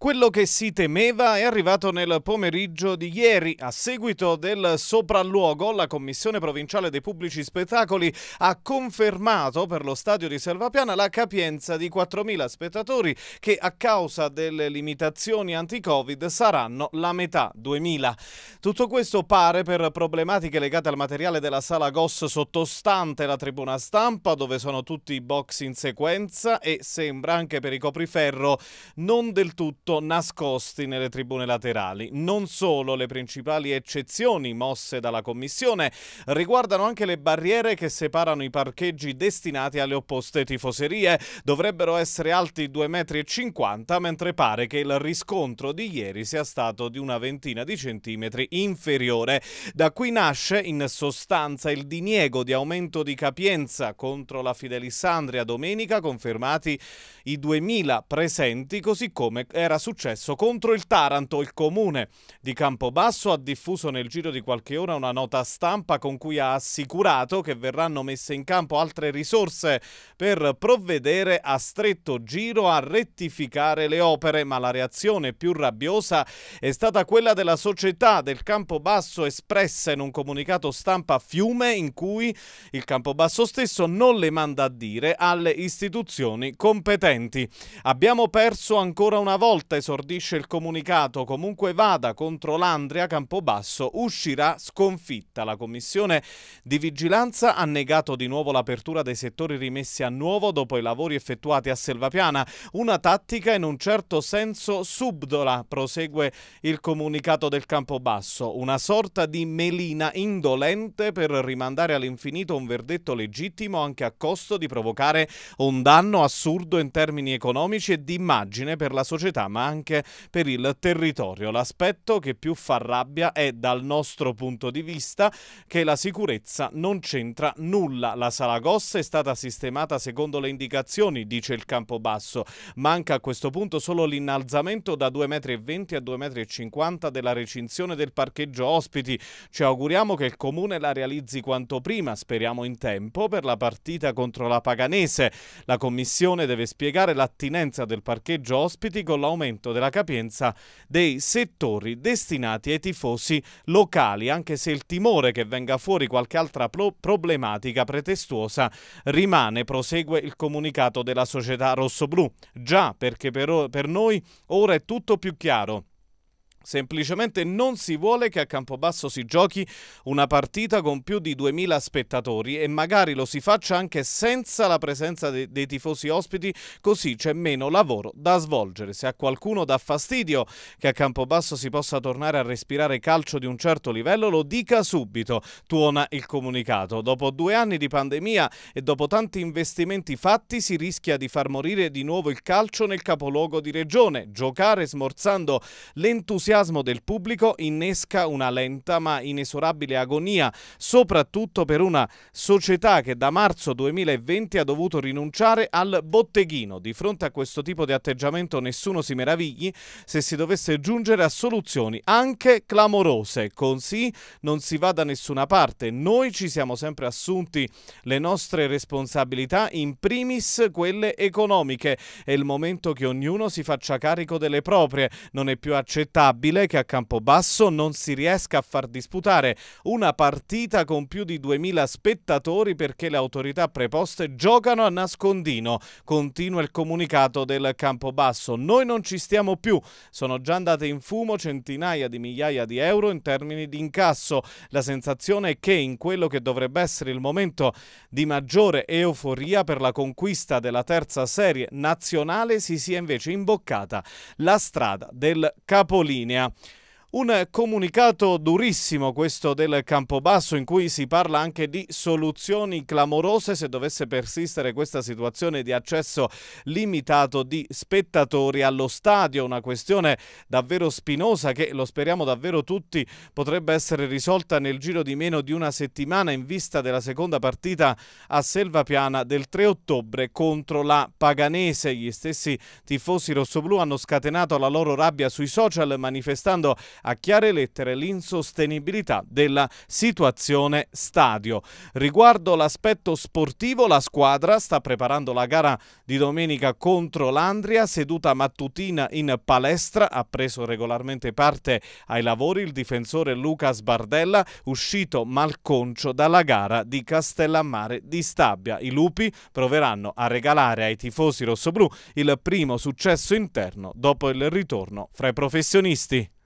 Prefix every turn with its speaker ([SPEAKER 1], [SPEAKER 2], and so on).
[SPEAKER 1] Quello che si temeva è arrivato nel pomeriggio di ieri. A seguito del sopralluogo, la Commissione Provinciale dei Pubblici Spettacoli ha confermato per lo stadio di Selvapiana la capienza di 4.000 spettatori che a causa delle limitazioni anti-Covid saranno la metà, 2.000. Tutto questo pare per problematiche legate al materiale della sala GOS sottostante la tribuna stampa dove sono tutti i box in sequenza e sembra anche per i copriferro non del tutto soprattutto nascosti nelle tribune laterali. Non solo le principali eccezioni mosse dalla Commissione riguardano anche le barriere che separano i parcheggi destinati alle opposte tifoserie. Dovrebbero essere alti 2,50 m, mentre pare che il riscontro di ieri sia stato di una ventina di centimetri inferiore. Da qui nasce in sostanza il diniego di aumento di capienza contro la Fidelissandria domenica, confermati i 2.000 presenti, così come era successo contro il Taranto. Il comune di Campobasso ha diffuso nel giro di qualche ora una nota stampa con cui ha assicurato che verranno messe in campo altre risorse per provvedere a stretto giro a rettificare le opere, ma la reazione più rabbiosa è stata quella della società del Campobasso espressa in un comunicato stampa a Fiume in cui il Campobasso stesso non le manda a dire alle istituzioni competenti. Abbiamo perso ancora una volta volta esordisce il comunicato comunque vada contro l'Andria Campobasso uscirà sconfitta. La commissione di vigilanza ha negato di nuovo l'apertura dei settori rimessi a nuovo dopo i lavori effettuati a Selvapiana, una tattica in un certo senso subdola, prosegue il comunicato del Campobasso, una sorta di melina indolente per rimandare all'infinito un verdetto legittimo anche a costo di provocare un danno assurdo in termini economici e di immagine per la società ma anche per il territorio. L'aspetto che più fa rabbia è dal nostro punto di vista che la sicurezza non c'entra nulla. La sala Salagossa è stata sistemata secondo le indicazioni, dice il Campobasso. Manca a questo punto solo l'innalzamento da 2,20 m a 2,50 m della recinzione del parcheggio ospiti. Ci auguriamo che il comune la realizzi quanto prima, speriamo in tempo, per la partita contro la Paganese. La commissione deve spiegare l'attinenza del parcheggio ospiti con l'aumento aumento della capienza dei settori destinati ai tifosi locali, anche se il timore che venga fuori qualche altra pro problematica pretestuosa rimane, prosegue il comunicato della società rossoblù. Già perché per, per noi ora è tutto più chiaro. Semplicemente non si vuole che a Campobasso si giochi una partita con più di 2000 spettatori e magari lo si faccia anche senza la presenza de dei tifosi ospiti, così c'è meno lavoro da svolgere. Se a qualcuno dà fastidio che a Campobasso si possa tornare a respirare calcio di un certo livello, lo dica subito, tuona il comunicato. Dopo due anni di pandemia e dopo tanti investimenti fatti si rischia di far morire di nuovo il calcio nel capoluogo di regione. Giocare smorzando l'entusiasmo L'entusiasmo del pubblico innesca una lenta ma inesorabile agonia, soprattutto per una società che da marzo 2020 ha dovuto rinunciare al botteghino. Di fronte a questo tipo di atteggiamento nessuno si meravigli se si dovesse giungere a soluzioni anche clamorose. Così non si va da nessuna parte. Noi ci siamo sempre assunti le nostre responsabilità, in primis quelle economiche. È il momento che ognuno si faccia carico delle proprie. Non è più accettabile probabile che a Campobasso non si riesca a far disputare una partita con più di 2000 spettatori perché le autorità preposte giocano a nascondino. Continua il comunicato del Campobasso. Noi non ci stiamo più. Sono già andate in fumo centinaia di migliaia di euro in termini di incasso. La sensazione è che in quello che dovrebbe essere il momento di maggiore euforia per la conquista della terza serie nazionale si sia invece imboccata la strada del capolino. Now, Un comunicato durissimo questo del Campobasso in cui si parla anche di soluzioni clamorose se dovesse persistere questa situazione di accesso limitato di spettatori allo stadio, una questione davvero spinosa che lo speriamo davvero tutti potrebbe essere risolta nel giro di meno di una settimana in vista della seconda partita a Selva Piana del 3 ottobre contro la Paganese. Gli stessi tifosi rossoblù hanno scatenato la loro rabbia sui social manifestando a chiare lettere l'insostenibilità della situazione stadio. Riguardo l'aspetto sportivo, la squadra sta preparando la gara di domenica contro l'Andria, seduta mattutina in palestra, ha preso regolarmente parte ai lavori il difensore Lucas Bardella, uscito malconcio dalla gara di Castellammare di Stabia. I lupi proveranno a regalare ai tifosi rossoblù il primo successo interno dopo il ritorno fra i professionisti.